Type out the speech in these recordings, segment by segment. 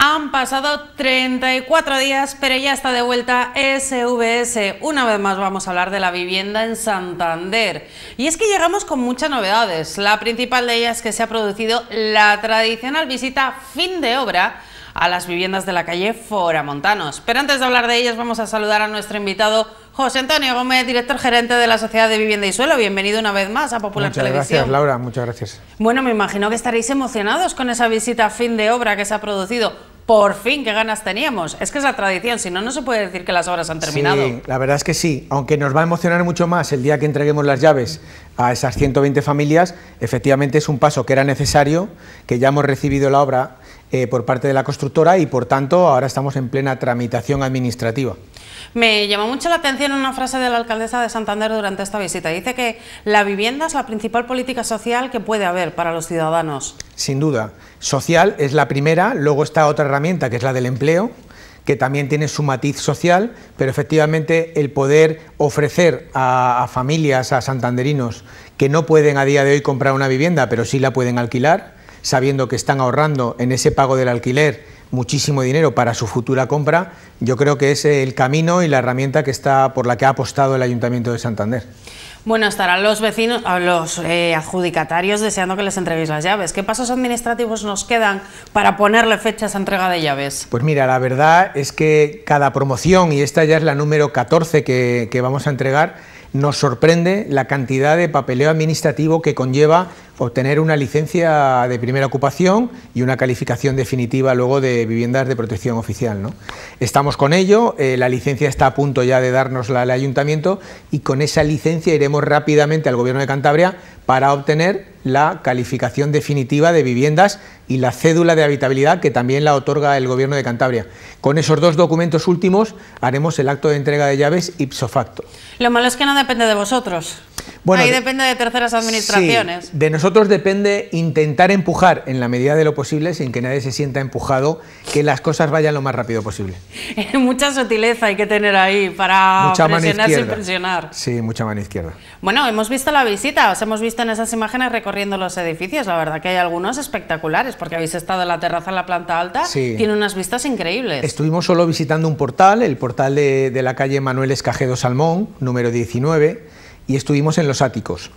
Han pasado 34 días, pero ya está de vuelta SVS. Una vez más vamos a hablar de la vivienda en Santander. Y es que llegamos con muchas novedades. La principal de ellas es que se ha producido la tradicional visita fin de obra a las viviendas de la calle Foramontanos. Pero antes de hablar de ellas vamos a saludar a nuestro invitado José Antonio Gómez, director gerente de la Sociedad de Vivienda y Suelo. Bienvenido una vez más a Popular Televisión. Muchas gracias, Laura. Muchas gracias. Bueno, me imagino que estaréis emocionados con esa visita a fin de obra que se ha producido. Por fin, qué ganas teníamos. Es que es la tradición, si no, no se puede decir que las obras han terminado. Sí, la verdad es que sí. Aunque nos va a emocionar mucho más el día que entreguemos las llaves a esas 120 familias, efectivamente es un paso que era necesario, que ya hemos recibido la obra eh, por parte de la constructora y por tanto ahora estamos en plena tramitación administrativa. Me llamó mucho la atención una frase de la alcaldesa de Santander durante esta visita. Dice que la vivienda es la principal política social que puede haber para los ciudadanos. Sin duda. Social es la primera, luego está otra herramienta que es la del empleo, que también tiene su matiz social, pero efectivamente el poder ofrecer a, familias, a santanderinos que no pueden a día de hoy comprar una vivienda, pero sí la pueden alquilar, sabiendo que están ahorrando en ese pago del alquiler muchísimo dinero para su futura compra, yo creo que es el camino y la herramienta que está por la que ha apostado el Ayuntamiento de Santander. Bueno, estarán los vecinos, ah, los eh, adjudicatarios deseando que les entreguéis las llaves. ¿Qué pasos administrativos nos quedan para ponerle fecha a esa entrega de llaves? Pues mira, la verdad es que cada promoción, y esta ya es la número 14 que, que vamos a entregar, nos sorprende la cantidad de papeleo administrativo que conlleva obtener una licencia de primera ocupación y una calificación definitiva luego de viviendas de protección oficial. ¿no? Estamos con ello, eh, la licencia está a punto ya de darnosla al ayuntamiento y con esa licencia iremos rápidamente al gobierno de Cantabria para obtener la calificación definitiva de viviendas y la cédula de habitabilidad que también la otorga el gobierno de Cantabria. Con esos dos documentos últimos haremos el acto de entrega de llaves ipso facto. Lo malo es que no depende de vosotros. Bueno, Ahí depende de terceras administraciones. de nosotros depende intentar empujar en la medida de lo posible, sin que nadie se sienta empujado, que las cosas vayan lo más rápido posible. mucha sutileza hay que tener ahí para presionar sin Sí, mucha mano izquierda. Bueno, hemos visto la visita, os hemos visto en esas imágenes recorriendo los edificios. La verdad que hay algunos espectaculares, porque habéis estado en la terraza en la planta alta. Tiene unas vistas increíbles. Estuvimos solo visitando un portal, el portal de, de la calle Manuel Escajedo Salmón, número 19 y estuvimos en los áticos.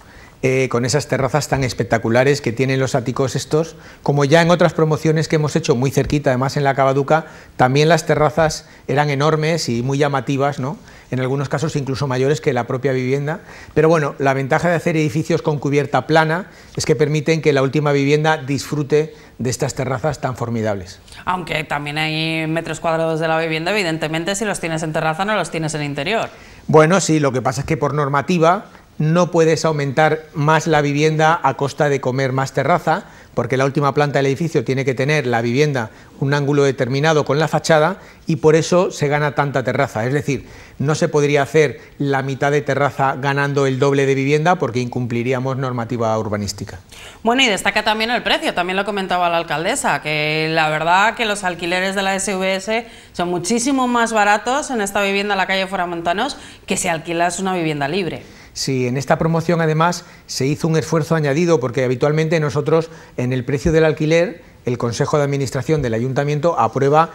Eh, con esas terrazas tan espectaculares que tienen los áticos estos, como ya en otras promociones que hemos hecho muy cerquita, además en la Cabaduca, también las terrazas eran enormes y muy llamativas, ¿no? en algunos casos incluso mayores que la propia vivienda, pero bueno, la ventaja de hacer edificios con cubierta plana es que permiten que la última vivienda disfrute de estas terrazas tan formidables. Aunque también hay metros cuadrados de la vivienda, evidentemente si los tienes en terraza no los tienes en interior. Bueno, sí, lo que pasa es que por normativa no puedes aumentar más la vivienda a costa de comer más terraza, porque la última planta del edificio tiene que tener la vivienda un ángulo determinado con la fachada y por eso se gana tanta terraza. Es decir, no se podría hacer la mitad de terraza ganando el doble de vivienda porque incumpliríamos normativa urbanística. Bueno, y destaca también el precio, también lo comentaba la alcaldesa, que la verdad que los alquileres de la SVS son muchísimo más baratos en esta vivienda en la calle Foramontanos que si alquilas una vivienda libre. Si en esta promoción además se hizo un esfuerzo añadido, porque habitualmente nosotros en el precio del alquiler, el Consejo de Administración del Ayuntamiento aprueba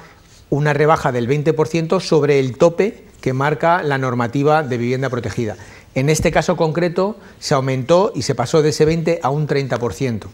una rebaja del 20% sobre el tope que marca la normativa de vivienda protegida. En este caso concreto se aumentó y se pasó de ese 20 a un 30%,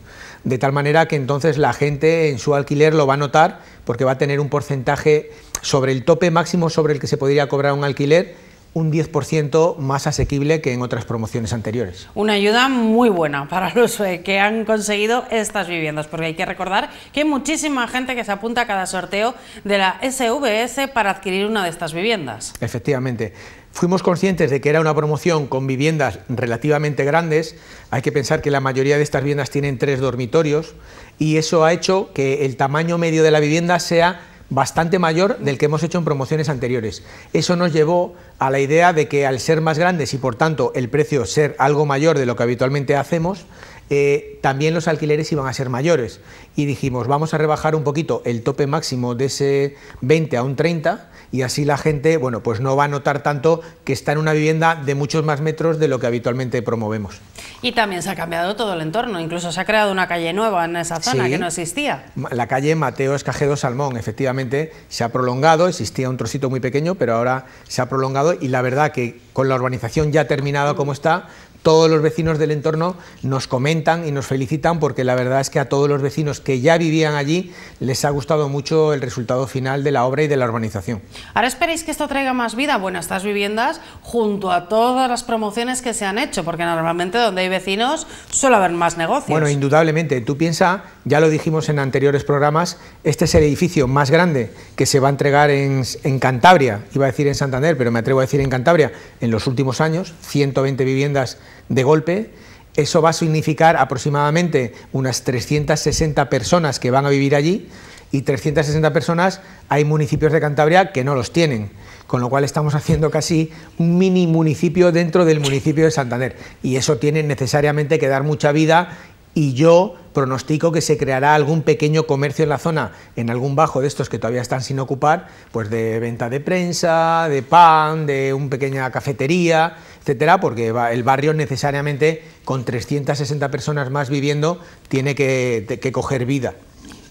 de tal manera que entonces la gente en su alquiler lo va a notar porque va a tener un porcentaje sobre el tope máximo sobre el que se podría cobrar un alquiler un 10% más asequible que en otras promociones anteriores. Una ayuda muy buena para los eh, que han conseguido estas viviendas, porque hay que recordar que hay muchísima gente que se apunta a cada sorteo de la SVS para adquirir una de estas viviendas. Efectivamente. Fuimos conscientes de que era una promoción con viviendas relativamente grandes. Hay que pensar que la mayoría de estas viviendas tienen tres dormitorios y eso ha hecho que el tamaño medio de la vivienda sea bastante mayor del que hemos hecho en promociones anteriores. Eso nos llevó a la idea de que al ser más grandes y por tanto el precio ser algo mayor de lo que habitualmente hacemos, eh, también los alquileres iban a ser mayores. Y dijimos, vamos a rebajar un poquito el tope máximo de ese 20 a un 30 y así la gente, bueno, pues no va a notar tanto que está en una vivienda de muchos más metros de lo que habitualmente promovemos. Y también se ha cambiado todo el entorno, incluso se ha creado una calle nueva en esa zona que no existía. La calle Mateo Escajedo Salmón, efectivamente, se ha prolongado, existía un trocito muy pequeño, pero ahora se ha prolongado y la verdad que con la urbanización ya terminada como está, todos los vecinos del entorno nos comentan y nos felicitan porque la verdad es que a todos los vecinos que ya vivían allí les ha gustado mucho el resultado final de la obra y de la urbanización. Ahora esperéis que esto traiga más vida, bueno, estas viviendas junto a todas las promociones que se han hecho, porque normalmente donde hay vecinos suele haber más negocios. Bueno, indudablemente, tú piensa, ya lo dijimos en anteriores programas, este es el edificio más grande que se va a entregar en Cantabria, iba a decir en Santander, pero me atrevo a decir en Cantabria, en los últimos años, 120 viviendas de golpe, eso va a significar aproximadamente unas 360 personas que van a vivir allí y 360 personas hay municipios de Cantabria que no los tienen, con lo cual estamos haciendo casi un mini municipio dentro del municipio de Santander y eso tiene necesariamente que dar mucha vida y yo pronostico que se creará algún pequeño comercio en la zona, en algún bajo de estos que todavía están sin ocupar, pues de venta de prensa, de pan, de una pequeña cafetería, etcétera, porque el barrio necesariamente con 360 personas más viviendo tiene que, que coger vida.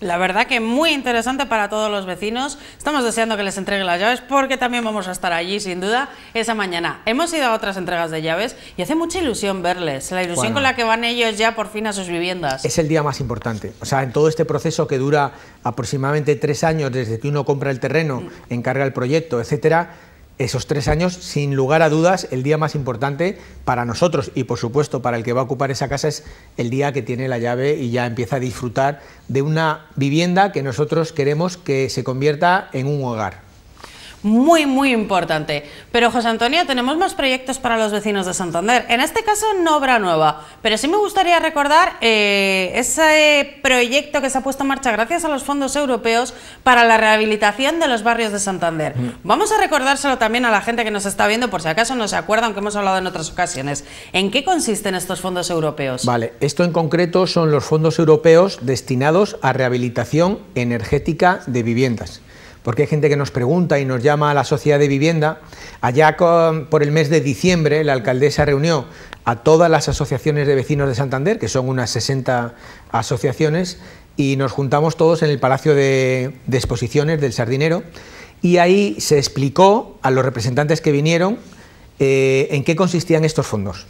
La verdad que muy interesante para todos los vecinos. Estamos deseando que les entreguen las llaves porque también vamos a estar allí, sin duda, esa mañana. Hemos ido a otras entregas de llaves y hace mucha ilusión verles, la ilusión con la que van ellos ya por fin a sus viviendas. Es el día más importante. O sea, en todo este proceso que dura aproximadamente tres años desde que uno compra el terreno, mm. encarga el proyecto, etcétera, esos tres años, sin lugar a dudas, el día más importante para nosotros y, por supuesto, para el que va a ocupar esa casa es el día que tiene la llave y ya empieza a disfrutar de una vivienda que nosotros queremos que se convierta en un hogar muy, muy importante. Pero José Antonio, tenemos más proyectos para los vecinos de Santander. En este caso, no obra nueva, pero sí me gustaría recordar eh, ese proyecto que se ha puesto en marcha gracias a los fondos europeos para la rehabilitación de los barrios de Santander. Mm. Vamos a recordárselo también a la gente que nos está viendo, por si acaso no se acuerda, aunque hemos hablado en otras ocasiones. ¿En qué consisten estos fondos europeos? Vale, esto en concreto son los fondos europeos destinados a rehabilitación energética de viviendas porque hay gente que nos pregunta y nos llama a la sociedad de vivienda. Allá por el mes de diciembre la alcaldesa reunió a todas las asociaciones de vecinos de Santander, que son unas 60 asociaciones, y nos juntamos todos en el Palacio de, Exposiciones del Sardinero y ahí se explicó a los representantes que vinieron eh, en qué consistían estos fondos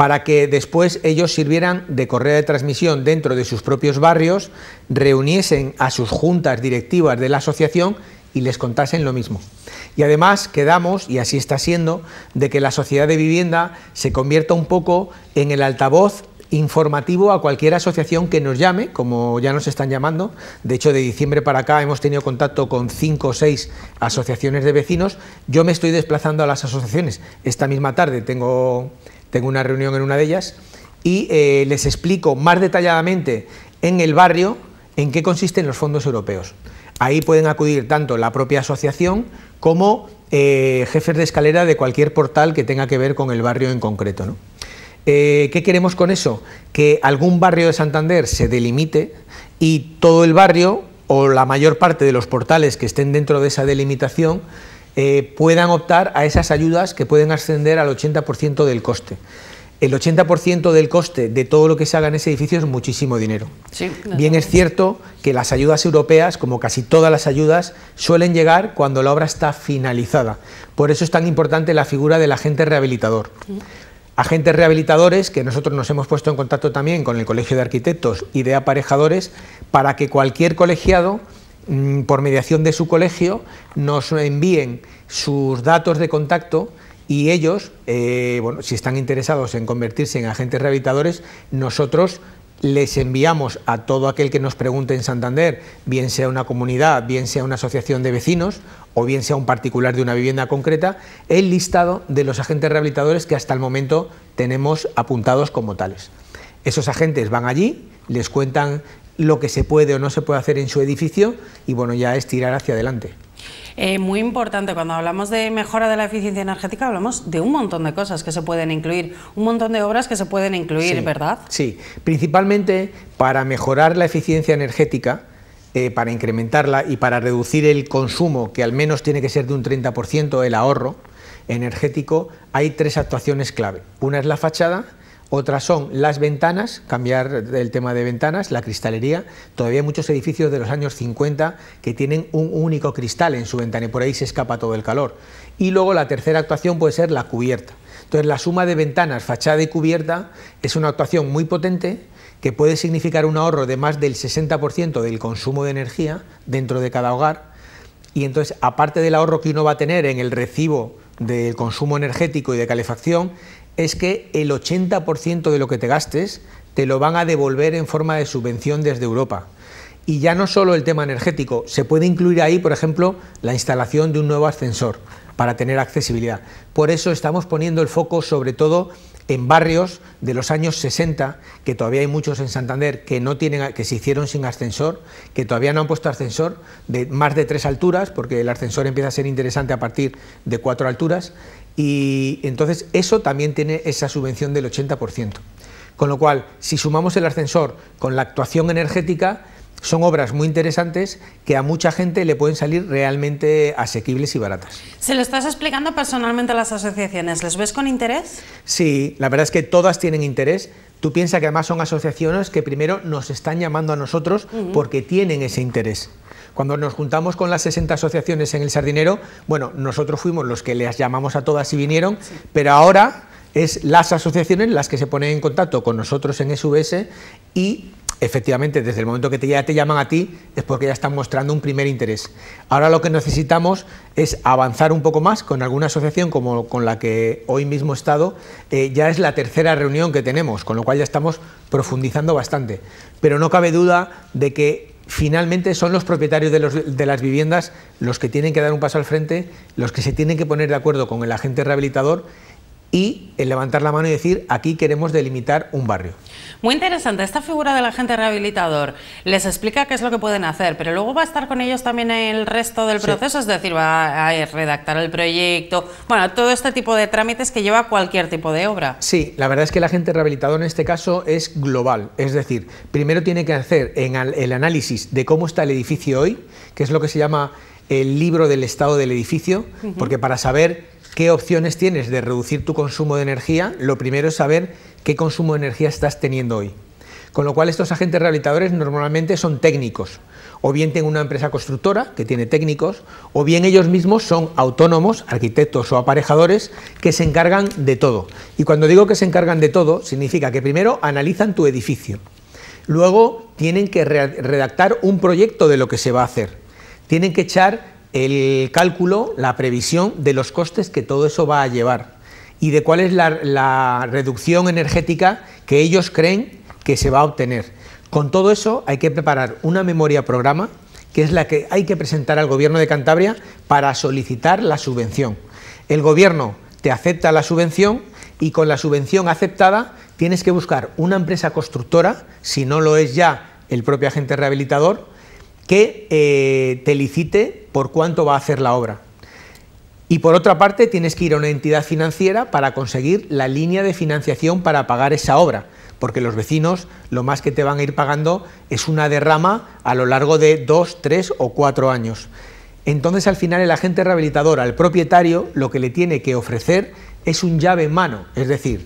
para que después ellos sirvieran de correa de transmisión dentro de sus propios barrios, reuniesen a sus juntas directivas de la asociación y les contasen lo mismo. Y además quedamos, y así está siendo, de que la sociedad de vivienda se convierta un poco en el altavoz informativo a cualquier asociación que nos llame, como ya nos están llamando. De hecho, de diciembre para acá hemos tenido contacto con cinco o seis asociaciones de vecinos. Yo me estoy desplazando a las asociaciones. Esta misma tarde tengo tengo una reunión en una de ellas, y eh, les explico más detalladamente en el barrio en qué consisten los fondos europeos. Ahí pueden acudir tanto la propia asociación como eh, jefes de escalera de cualquier portal que tenga que ver con el barrio en concreto. Eh, ¿Qué queremos con eso? Que algún barrio de Santander se delimite y todo el barrio o la mayor parte de los portales que estén dentro de esa delimitación eh, puedan optar a esas ayudas que pueden ascender al 80% del coste. El 80% del coste de todo lo que se haga en ese edificio es muchísimo dinero. Bien es cierto que las ayudas europeas, como casi todas las ayudas, suelen llegar cuando la obra está finalizada. Por eso es tan importante la figura del agente rehabilitador. Mm. Agentes rehabilitadores, que nosotros nos hemos puesto en contacto también con el Colegio de Arquitectos y de Aparejadores, para que cualquier colegiado Mm, por mediación de su colegio, nos envíen sus datos de contacto y ellos, eh, bueno, si están interesados en convertirse en agentes rehabilitadores, nosotros les enviamos a todo aquel que nos pregunte en Santander, bien sea una comunidad, bien sea una asociación de vecinos o bien sea un particular de una vivienda concreta, el listado de los agentes rehabilitadores que hasta el momento tenemos apuntados como tales. Esos agentes van allí, les cuentan lo que se puede o no se puede hacer en su edificio y bueno, ya es tirar hacia adelante. Eh, muy importante, cuando hablamos de mejora de la eficiencia energética, hablamos de un montón de cosas que se pueden incluir, un montón de obras que se pueden incluir, ¿verdad? Sí, principalmente para mejorar la eficiencia energética, eh, para incrementarla y para reducir el consumo, que al menos tiene que ser de un 30% el ahorro energético, hay tres actuaciones clave. Una es la fachada, otras son las ventanas, cambiar el tema de ventanas, la cristalería. Todavía hay muchos edificios de los años 50 que tienen un único cristal en su ventana y por ahí se escapa todo el calor. Y luego la tercera actuación puede ser la cubierta. Entonces la suma de ventanas, fachada y cubierta es una actuación muy potente que puede significar un ahorro de más del 60% del consumo de energía dentro de cada hogar. Y entonces, aparte del ahorro que uno va a tener en el recibo del consumo energético y de calefacción, es que el 80% de lo que te gastes te lo van a devolver en forma de subvención desde Europa. Y ya no solo el tema energético, se puede incluir ahí, por ejemplo, la instalación de un nuevo ascensor para tener accesibilidad. Por eso estamos poniendo el foco sobre todo en barrios de los años 60, que todavía hay muchos en Santander que no tienen que se hicieron sin ascensor, que todavía no han puesto ascensor de más de tres alturas, porque el ascensor empieza a ser interesante a partir de cuatro alturas, y entonces eso también tiene esa subvención del 80%. Con lo cual, si sumamos el ascensor con la actuación energética, son obras muy interesantes que a mucha gente le pueden salir realmente asequibles y baratas. ¿Se lo estás explicando personalmente a las asociaciones? ¿Les ves con interés? Sí, la verdad es que todas tienen interés. Tú piensas que además son asociaciones que primero nos están llamando a nosotros porque tienen ese interés. Cuando nos juntamos con las 60 asociaciones en el Sardinero, bueno, nosotros fuimos los que les llamamos a todas y vinieron, pero ahora es las asociaciones las que se ponen en contacto con nosotros en SVS y Efectivamente, desde el momento que te, ya te llaman a ti es porque ya están mostrando un primer interés. Ahora lo que necesitamos es avanzar un poco más con alguna asociación como con la que hoy mismo he estado. Eh, ya es la tercera reunión que tenemos, con lo cual ya estamos profundizando bastante. Pero no cabe duda de que finalmente son los propietarios de, de las viviendas los que tienen que dar un paso al frente, los que se tienen que poner de acuerdo con el agente rehabilitador y el levantar la mano y decir aquí queremos delimitar un barrio. Muy interesante, esta figura del agente rehabilitador les explica qué es lo que pueden hacer, pero luego va a estar con ellos también el resto del proceso, es decir, va a redactar el proyecto, bueno, todo este tipo de trámites que lleva cualquier tipo de obra. Sí, la verdad es que el agente rehabilitador en este caso es global, es decir, primero tiene que hacer el análisis de cómo está el edificio hoy, que es lo que se llama el libro del estado del edificio, porque para saber qué opciones tienes de reducir tu consumo de energía, lo primero es saber qué consumo de energía estás teniendo hoy. Con lo cual estos agentes rehabilitadores normalmente son técnicos, o bien tienen una empresa constructora que tiene técnicos, o bien ellos mismos son autónomos, arquitectos o aparejadores que se encargan de todo. Y cuando digo que se encargan de todo, significa que primero analizan tu edificio, luego tienen que redactar un proyecto de lo que se va a hacer, tienen que echar el cálculo, la previsión de los costes que todo eso va a llevar y de cuál es la, reducción energética que ellos creen que se va a obtener. Con todo eso hay que preparar una memoria programa que es la que hay que presentar al Gobierno de Cantabria para solicitar la subvención. El Gobierno te acepta la subvención y con la subvención aceptada tienes que buscar una empresa constructora, si no lo es ya el propio agente rehabilitador, que eh, te licite por cuánto va a hacer la obra. Y por otra parte, tienes que ir a una entidad financiera para conseguir la línea de financiación para pagar esa obra, porque los vecinos lo más que te van a ir pagando es una derrama a lo largo de dos, tres o cuatro años. Entonces, al final, el agente rehabilitador al propietario lo que le tiene que ofrecer es un llave en mano, es decir,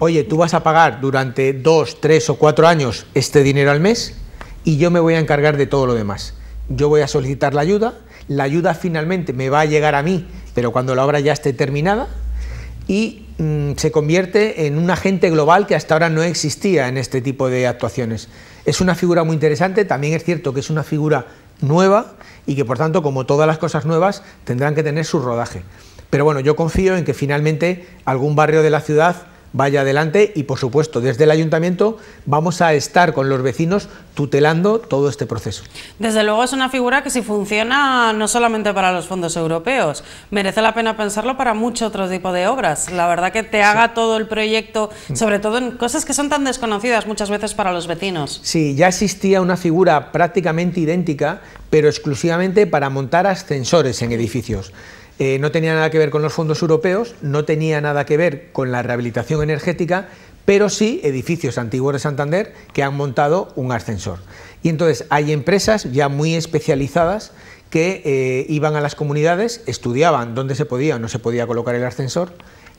oye, tú vas a pagar durante dos, tres o cuatro años este dinero al mes y yo me voy a encargar de todo lo demás. Yo voy a solicitar la ayuda, la ayuda finalmente me va a llegar a mí, pero cuando la obra ya esté terminada, y mm, se convierte en un agente global que hasta ahora no existía en este tipo de actuaciones. Es una figura muy interesante, también es cierto que es una figura nueva y que por tanto, como todas las cosas nuevas, tendrán que tener su rodaje. Pero bueno, yo confío en que finalmente algún barrio de la ciudad vaya adelante y, por supuesto, desde el ayuntamiento vamos a estar con los vecinos tutelando todo este proceso. Desde luego es una figura que si funciona no solamente para los fondos europeos, merece la pena pensarlo para mucho otro tipo de obras. La verdad que te haga todo el proyecto, mm. sobre todo en cosas que son tan desconocidas muchas veces para los vecinos. Sí, ya existía una figura prácticamente idéntica, pero exclusivamente para montar ascensores en edificios. Eh, no tenía nada que ver con los fondos europeos, no tenía nada que ver con la rehabilitación energética, pero sí edificios antiguos de Santander que han montado un ascensor. Y entonces hay empresas ya muy especializadas que eh, iban a las comunidades, estudiaban dónde se podía o no se podía colocar el ascensor,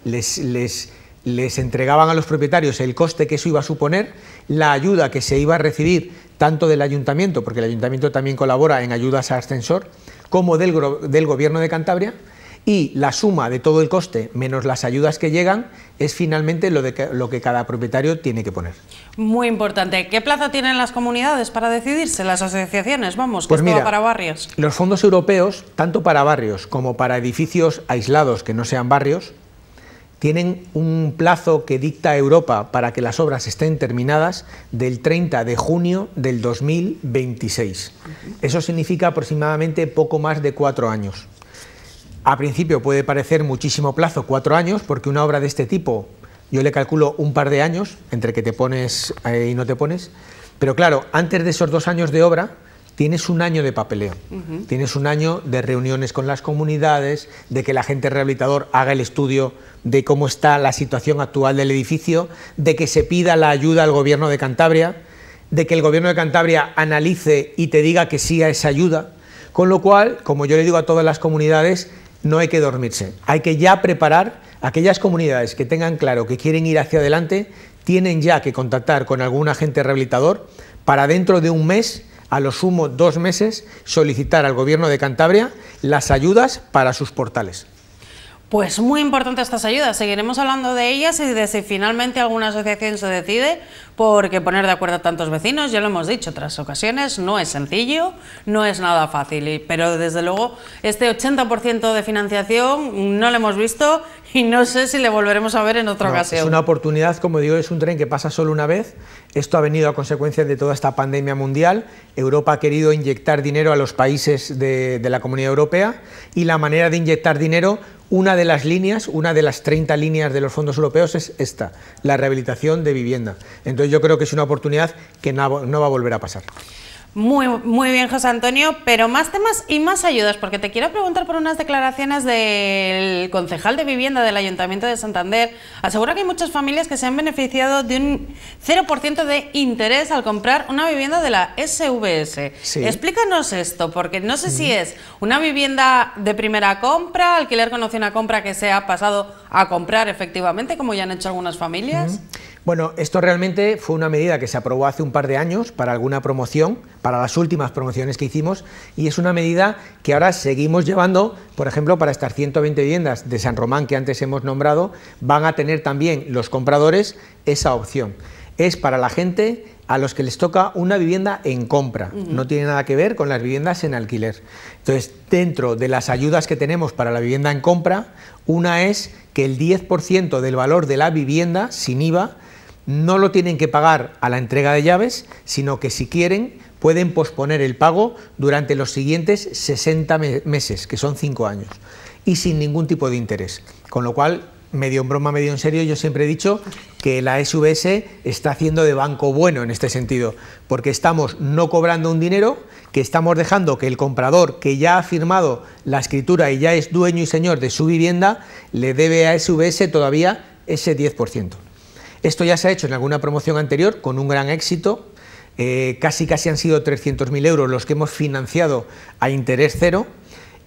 les, les les entregaban a los propietarios el coste que eso iba a suponer, la ayuda que se iba a recibir tanto del ayuntamiento, porque el ayuntamiento también colabora en ayudas a ascensor, como del, del gobierno de Cantabria, y la suma de todo el coste menos las ayudas que llegan es finalmente lo, de que, lo que cada propietario tiene que poner. Muy importante. ¿Qué plazo tienen las comunidades para decidirse, las asociaciones? Vamos, que pues para barrios. Los fondos europeos, tanto para barrios como para edificios aislados que no sean barrios, tienen un plazo que dicta Europa para que las obras estén terminadas del 30 de junio del 2026. Eso significa aproximadamente poco más de cuatro años. A principio puede parecer muchísimo plazo, cuatro años, porque una obra de este tipo yo le calculo un par de años, entre que te pones eh, y no te pones, pero claro, antes de esos dos años de obra, tienes un año de papeleo, tienes un año de reuniones con las comunidades, de que la gente rehabilitador haga el estudio de cómo está la situación actual del edificio, de que se pida la ayuda al gobierno de Cantabria, de que el gobierno de Cantabria analice y te diga que sí a esa ayuda, con lo cual, como yo le digo a todas las comunidades, no hay que dormirse, hay que ya preparar aquellas comunidades que tengan claro que quieren ir hacia adelante, tienen ya que contactar con algún agente rehabilitador para dentro de un mes a lo sumo dos meses, solicitar al Gobierno de Cantabria las ayudas para sus portales. Pues muy importantes estas ayudas, seguiremos hablando de ellas y de si finalmente alguna asociación se decide, porque poner de acuerdo a tantos vecinos, ya lo hemos dicho otras ocasiones, no es sencillo, no es nada fácil, pero desde luego este 80% de financiación no lo hemos visto y no sé si le volveremos a ver en otra ocasión. Es una oportunidad, como digo, es un tren que pasa solo una vez, esto ha venido a consecuencia de toda esta pandemia mundial, Europa ha querido inyectar dinero a los países de la Comunidad Europea y la manera de inyectar dinero una de las líneas, una de las 30 líneas de los fondos europeos es esta, la rehabilitación de vivienda. Entonces yo creo que es una oportunidad que no va a volver a pasar. Muy, muy bien, José Antonio, pero más temas y más ayudas, porque te quiero preguntar por unas declaraciones del concejal de vivienda del Ayuntamiento de Santander. Asegura que hay muchas familias que se han beneficiado de un 0% de interés al comprar una vivienda de la SVS. Explícanos esto, porque no sé si es una vivienda de primera compra, alquiler con una compra que se ha pasado a comprar efectivamente, como ya han hecho algunas familias? Bueno, esto realmente fue una medida que se aprobó hace un par de años para alguna promoción, para las últimas promociones que hicimos, y es una medida que ahora seguimos llevando, por ejemplo, para estas 120 viviendas de San Román que antes hemos nombrado, van a tener también los compradores esa opción es para la gente a los que les toca una vivienda en compra. No tiene nada que ver con las viviendas en alquiler. Entonces, dentro de las ayudas que tenemos para la vivienda en compra, una es que el 10% del valor de la vivienda sin IVA no lo tienen que pagar a la entrega de llaves, sino que si quieren pueden posponer el pago durante los siguientes 60 meses, que son 5 años, y sin ningún tipo de interés. Con lo cual, medio en broma, medio en serio, yo siempre he dicho que la SVS está haciendo de banco bueno en este sentido, porque estamos no cobrando un dinero, que estamos dejando que el comprador que ya ha firmado la escritura y ya es dueño y señor de su vivienda, le debe a SVS todavía ese 10%. Esto ya se ha hecho en alguna promoción anterior con un gran éxito. Eh, casi casi han sido 300.000 euros los que hemos financiado a interés cero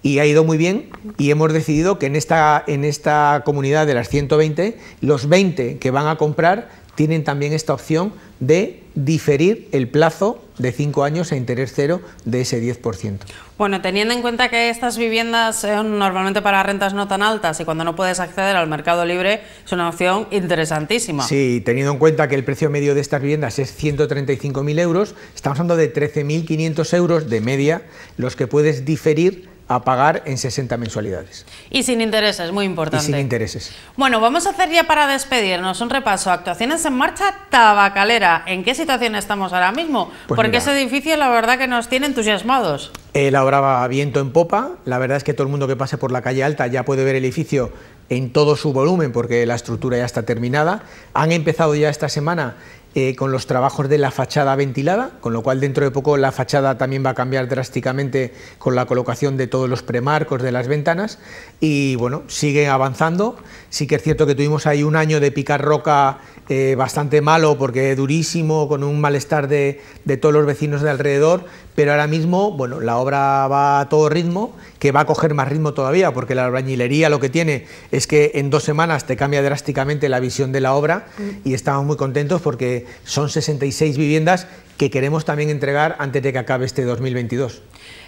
y ha ido muy bien y hemos decidido que en esta, en esta comunidad de las 120, los 20 que van a comprar tienen también esta opción de diferir el plazo de 5 años a interés cero de ese 10%. Bueno, teniendo en cuenta que estas viviendas son normalmente para rentas no tan altas y cuando no puedes acceder al mercado libre es una opción interesantísima. Sí, teniendo en cuenta que el precio medio de estas viviendas es 135.000 euros, estamos hablando de 13.500 euros de media los que puedes diferir a pagar en 60 mensualidades. Y sin intereses, muy importante. Y sin intereses. Bueno, vamos a hacer ya para despedirnos un repaso. Actuaciones en marcha tabacalera. ¿En qué situación estamos ahora mismo? Pues Porque ese edificio la verdad que nos tiene entusiasmados. ...la obra a viento en popa. La verdad es que todo el mundo que pase por la calle alta ya puede ver el edificio en todo su volumen porque la estructura ya está terminada. Han empezado ya esta semana eh, con los trabajos de la fachada ventilada, con lo cual dentro de poco la fachada también va a cambiar drásticamente con la colocación de todos los premarcos de las ventanas y bueno, sigue avanzando. Sí que es cierto que tuvimos ahí un año de picar roca eh, bastante malo porque durísimo, con un malestar de, de todos los vecinos de alrededor, pero ahora mismo, bueno, la obra va a todo ritmo, que va a coger más ritmo todavía, porque la albañilería lo que tiene es que en dos semanas te cambia drásticamente la visión de la obra y estamos muy contentos porque son 66 viviendas que queremos también entregar antes de que acabe este 2022.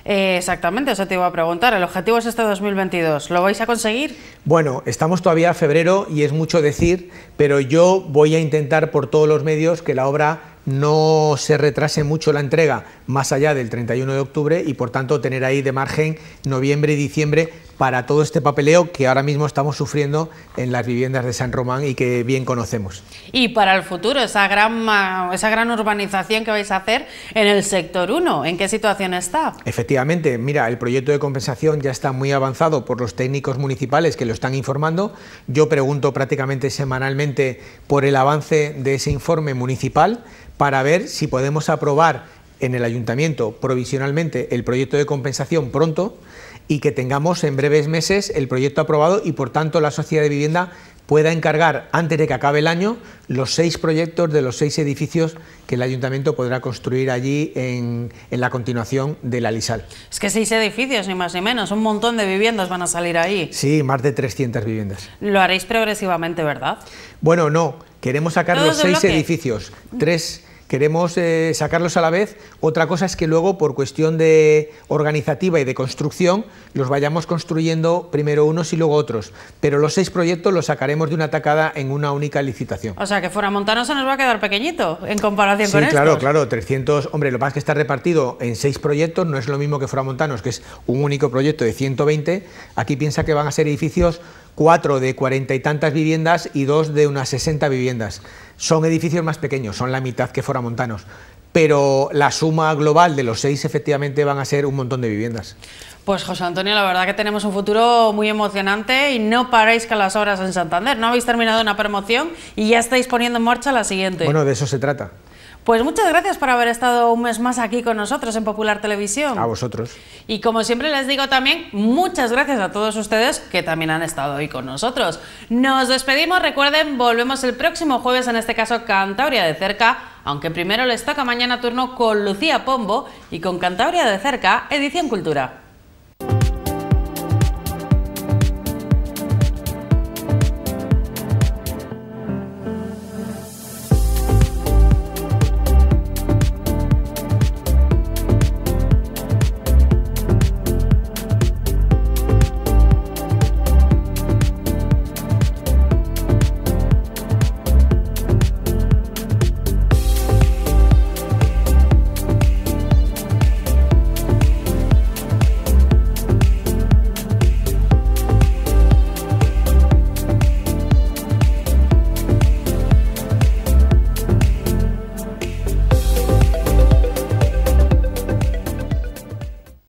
Eh, exactamente, eso te iba a preguntar. El objetivo es este 2022. ¿Lo vais a conseguir? Bueno, estamos todavía a febrero y es mucho decir, pero yo voy a intentar por todos los medios que la obra no se retrase mucho la entrega más allá del 31 de octubre y por tanto tener ahí de margen noviembre y diciembre para todo este papeleo que ahora mismo estamos sufriendo en las viviendas de San Román y que bien conocemos. Y para el futuro, esa gran, esa gran urbanización que vais a hacer en el sector 1, ¿en qué situación está? Efectivamente, mira, el proyecto de compensación ya está muy avanzado por los técnicos municipales que lo están informando. Yo pregunto prácticamente semanalmente por el avance de ese informe municipal para ver si podemos aprobar en el ayuntamiento provisionalmente el proyecto de compensación pronto y que tengamos en breves meses el proyecto aprobado y por tanto la sociedad de vivienda pueda encargar antes de que acabe el año los seis proyectos de los seis edificios que el ayuntamiento podrá construir allí en, la continuación de la LISAL. Es que seis edificios, ni más ni menos, un montón de viviendas van a salir ahí. Sí, más de 300 viviendas. Lo haréis progresivamente, ¿verdad? Bueno, no, queremos sacar los seis edificios, tres queremos eh, sacarlos a la vez. Otra cosa es que luego, por cuestión de organizativa y de construcción, los vayamos construyendo primero unos y luego otros. Pero los seis proyectos los sacaremos de una tacada en una única licitación. O sea, que fuera se nos va a quedar pequeñito en comparación con Sí, claro, claro. 300, hombre, lo que pasa es que está repartido en seis proyectos, no es lo mismo que fuera Montanos, que es un único proyecto de 120. Aquí piensa que van a ser edificios cuatro de cuarenta y tantas viviendas y dos de unas 60 viviendas. Son edificios más pequeños, son la mitad que montanos. pero la suma global de los seis efectivamente van a ser un montón de viviendas. Pues José Antonio, la verdad que tenemos un futuro muy emocionante y no paráis con las obras en Santander. No habéis terminado una promoción y ya estáis poniendo en marcha la siguiente. Bueno, de eso se trata. Pues muchas gracias por haber estado un mes más aquí con nosotros en Popular Televisión. A vosotros. Y como siempre les digo también, muchas gracias a todos ustedes que también han estado hoy con nosotros. Nos despedimos, recuerden, volvemos el próximo jueves, en este caso Cantabria de cerca, aunque primero les toca mañana turno con Lucía Pombo y con Cantabria de cerca, Edición Cultura.